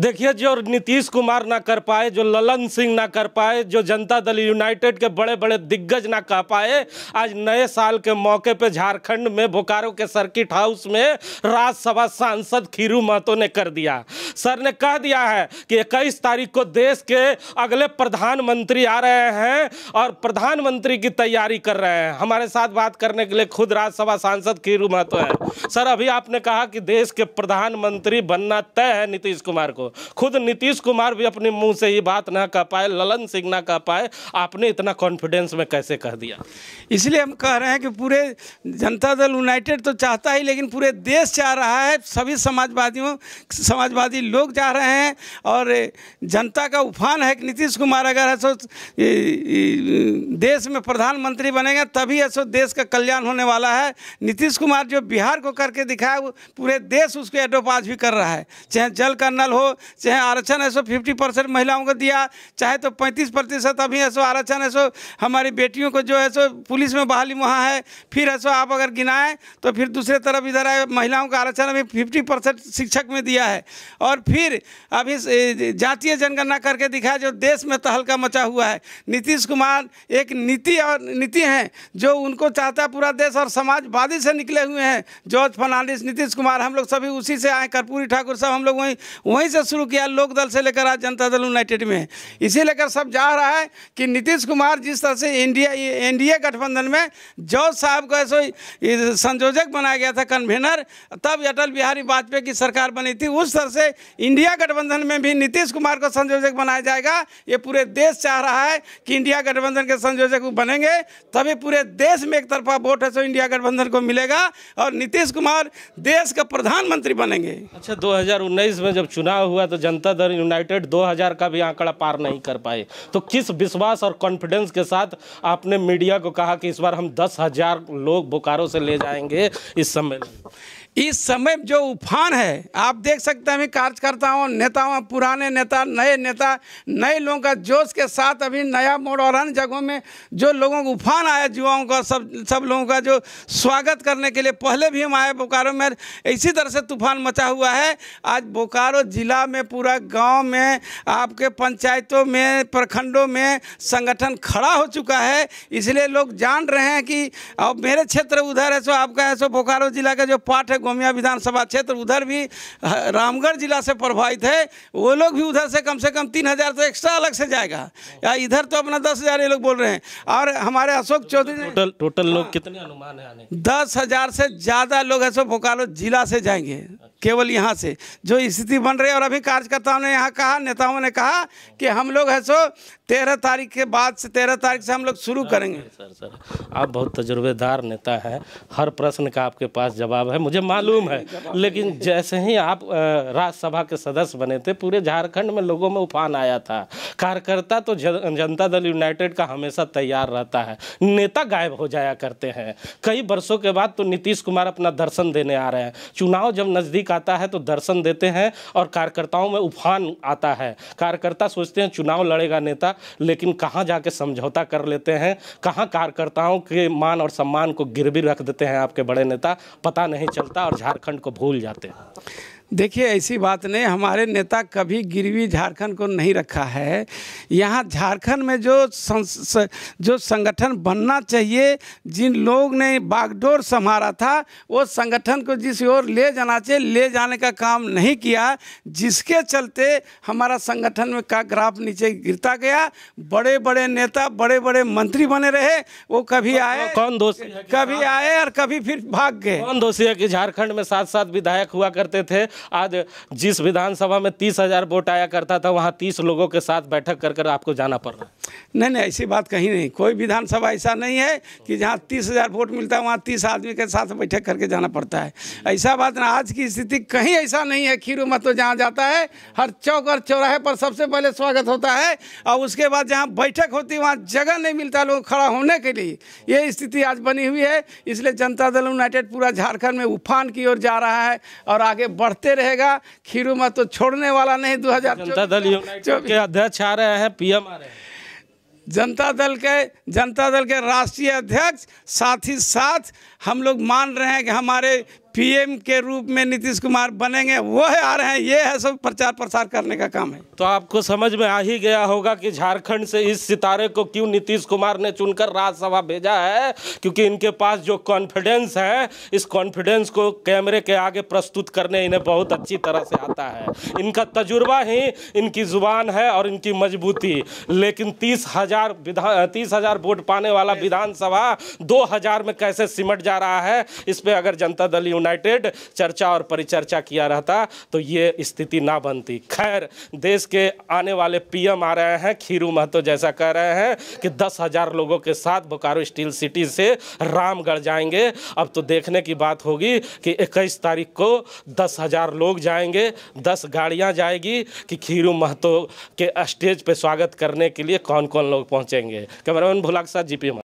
देखिए जो नीतीश कुमार ना कर पाए जो ललन सिंह ना कर पाए जो जनता दल यूनाइटेड के बड़े बड़े दिग्गज ना कह पाए आज नए साल के मौके पे झारखंड में बोकारो के सर्किट हाउस में राज्यसभा सांसद खीरू महतो ने कर दिया सर ने कह दिया है कि इक्कीस तारीख को देश के अगले प्रधानमंत्री आ रहे हैं और प्रधानमंत्री की तैयारी कर रहे हैं हमारे साथ बात करने के लिए खुद राज्यसभा सांसद खीरू महतो है सर अभी आपने कहा कि देश के प्रधानमंत्री बनना तय है नीतीश कुमार को खुद नीतीश कुमार भी अपने मुंह से ये बात ना कह पाए ललन सिंह ना कह पाए आपने इतना कॉन्फिडेंस में कैसे कह दिया इसलिए हम कह रहे हैं कि पूरे जनता दल यूनाइटेड तो चाहता ही लेकिन पूरे देश चाह रहा है सभी समाजवादियों समाजवादी लोग जा रहे हैं और जनता का उफान है कि नीतीश कुमार अगर ऐसो देश में प्रधानमंत्री बनेगा तभी ऐसो देश का कल्याण होने वाला है नीतीश कुमार जो बिहार को करके दिखाया पूरे देश उसके एडोपाज भी कर रहा है चाहे जल का नल हो चाहे आरक्षण है सो फिफ्टी परसेंट महिलाओं को दिया चाहे तो पैंतीस प्रतिशत अभी है सो आरक्षण है सो हमारी बेटियों को जो है सो पुलिस में बहाली वहाँ है फिर है सो आप अगर गिनाएं तो फिर दूसरे तरफ इधर आए महिलाओं का आरक्षण अभी फिफ्टी परसेंट शिक्षक में दिया है और फिर अभी जातीय जनगणना करके दिखाया जो देश में तहलका मचा हुआ है नीतीश कुमार एक नीति और नीति हैं जो उनको चाहता है पूरा देश और समाजवादी से निकले हुए हैं जॉर्ज फर्नांडिस नीतीश कुमार हम लोग सभी उसी से आए कर्पूरी ठाकुर सब हम लोग वहीं वहीं से से शुरू किया लोकदल से लेकर आज जनता दल यूनाइटेड में इसी लेकर सब जा रहा है कि नीतीश कुमार जिस तरह से इंडिया एनडीए गठबंधन में जॉर्ज साहब को ऐसे संयोजक बनाया गया था कन्वेनर तब अटल बिहारी वाजपेयी की सरकार बनी थी उस तरह से इंडिया गठबंधन में भी नीतीश कुमार को संयोजक बनाया जाएगा ये पूरे देश चाह रहा है कि इंडिया गठबंधन के संयोजक बनेंगे तभी पूरे देश में एक तरफा वोट है सो इंडिया गठबंधन को मिलेगा और नीतीश कुमार देश का प्रधानमंत्री बनेंगे अच्छा 2019 में जब चुनाव हुआ तो जनता दल यूनाइटेड 2000 का भी आंकड़ा पार नहीं कर पाए तो किस विश्वास और कॉन्फिडेंस के साथ आपने मीडिया को कहा कि इस बार हम दस हजार लोग बोकारो से ले जाएंगे इस सम्मेलन इस समय जो उफान है आप देख सकते हैं अभी कार्यकर्ताओं नेताओं पुराने नेता नए नेता नए लोगों का जोश के साथ अभी नया मोड़ और अन्य जगहों में जो लोगों को उफान आया युवाओं का सब सब लोगों का जो स्वागत करने के लिए पहले भी हम आए बोकारो में इसी तरह से तूफान मचा हुआ है आज बोकारो जिला में पूरा गाँव में आपके पंचायतों में प्रखंडों में संगठन खड़ा हो चुका है इसलिए लोग जान रहे हैं कि अब मेरे क्षेत्र उधर है सो आपका है सो बोकारो जिला का जो पाठ है है गोमिया विधानसभा क्षेत्र उधर भी रामगढ़ जिला से प्रभावित है वो लोग भी उधर से कम से कम तीन हज़ार तो एक्स्ट्रा अलग से जाएगा या इधर तो अपना दस हज़ार ये लोग बोल रहे हैं और हमारे अशोक चौधरी टोटल टोटल लोग कितने अनुमान है दस हज़ार से ज़्यादा लोग ऐसे बोकारो जिला से जाएंगे केवल यहाँ से जो स्थिति बन रही है और अभी कार्यकर्ताओं ने यहाँ कहा नेताओं ने कहा कि हम लोग है सो तेरह तारीख के बाद से तेरह तारीख से हम लोग शुरू करेंगे सर सर आप बहुत तजुर्बेदार नेता हैं हर प्रश्न का आपके पास जवाब है मुझे मालूम है लेकिन जैसे ही आप राज्यसभा के सदस्य बने थे पूरे झारखंड में लोगों में उफान आया था कार्यकर्ता तो जनता दल यूनाइटेड का हमेशा तैयार रहता है नेता गायब हो जाया करते हैं कई वर्षों के बाद तो नीतीश कुमार अपना दर्शन देने आ रहे हैं चुनाव जब नज़दीक आता है तो दर्शन देते हैं और कार्यकर्ताओं में उफान आता है कार्यकर्ता सोचते हैं चुनाव लड़ेगा नेता लेकिन कहाँ जाके समझौता कर लेते हैं कहाँ कार्यकर्ताओं के मान और सम्मान को गिरवी रख देते हैं आपके बड़े नेता पता नहीं चलता और झारखंड को भूल जाते हैं देखिए ऐसी बात नहीं हमारे नेता कभी गिरवी झारखंड को नहीं रखा है यहाँ झारखंड में जो संस, जो संगठन बनना चाहिए जिन लोग ने बागडोर संभारा था वो संगठन को जिस ओर ले जाना चाहिए ले जाने का काम नहीं किया जिसके चलते हमारा संगठन में का ग्राफ नीचे गिरता गया बड़े बड़े नेता बड़े बड़े मंत्री बने रहे वो कभी आए कौन दोषी कभी आए और कभी फिर भाग गए कौन दोषी है कि झारखंड में सात सात विधायक हुआ करते थे आज जिस विधानसभा में तीस हज़ार वोट आया करता था वहाँ तीस लोगों के साथ बैठक कर कर आपको जाना पड़ रहा है नहीं नहीं ऐसी बात कहीं नहीं कोई विधानसभा ऐसा नहीं है कि जहाँ तीस हज़ार वोट मिलता है वहाँ तीस आदमी के साथ बैठक करके जाना पड़ता है ऐसा बात ना आज की स्थिति कहीं ऐसा नहीं है खीरू मतलब तो जहाँ जाता है हर चौक और चौराहे पर सबसे पहले स्वागत होता है और उसके बाद जहाँ बैठक होती वहाँ जगह नहीं मिलता लोग खड़ा होने के लिए ये स्थिति आज बनी हुई है इसलिए जनता दल यूनाइटेड पूरा झारखंड में उफान की ओर जा रहा है और आगे बढ़ते जीते रहेगा खीरू मा तो छोड़ने वाला नहीं दो हजार जनता दल के अध्यक्ष आ रहे हैं पीएम आ रहे हैं जनता दल के जनता दल के राष्ट्रीय अध्यक्ष साथ ही साथ हम लोग मान रहे हैं कि हमारे पीएम के रूप में नीतीश कुमार बनेंगे वो है आ रहे हैं ये है सब प्रचार प्रसार करने का काम है तो आपको समझ में आ ही गया होगा कि झारखंड से इस सितारे को क्यों नीतीश कुमार ने चुनकर राज्यसभा भेजा है क्योंकि इनके पास जो कॉन्फिडेंस है इस कॉन्फिडेंस को कैमरे के आगे प्रस्तुत करने इन्हें बहुत अच्छी तरह से आता है इनका तजुर्बा ही इनकी जुबान है और इनकी मजबूती लेकिन तीस हजार विधान तीस हजार वोट पाने वाला विधानसभा दो हजार में कैसे सिमट जा रहा है इस पर अगर जनता दल यूनाइट यूनाइटेड चर्चा और परिचर्चा किया रहता तो ये स्थिति ना बनती खैर देश के आने वाले पीएम आ रहे हैं खीरू महतो जैसा कह रहे हैं कि दस हज़ार लोगों के साथ बोकारो स्टील सिटी से रामगढ़ जाएंगे अब तो देखने की बात होगी कि इक्कीस तारीख को दस हज़ार लोग जाएंगे दस गाड़ियाँ जाएगी कि खीरू महतो के स्टेज पर स्वागत करने के लिए कौन कौन लोग पहुँचेंगे कैमरामैन भुलाक साहब जी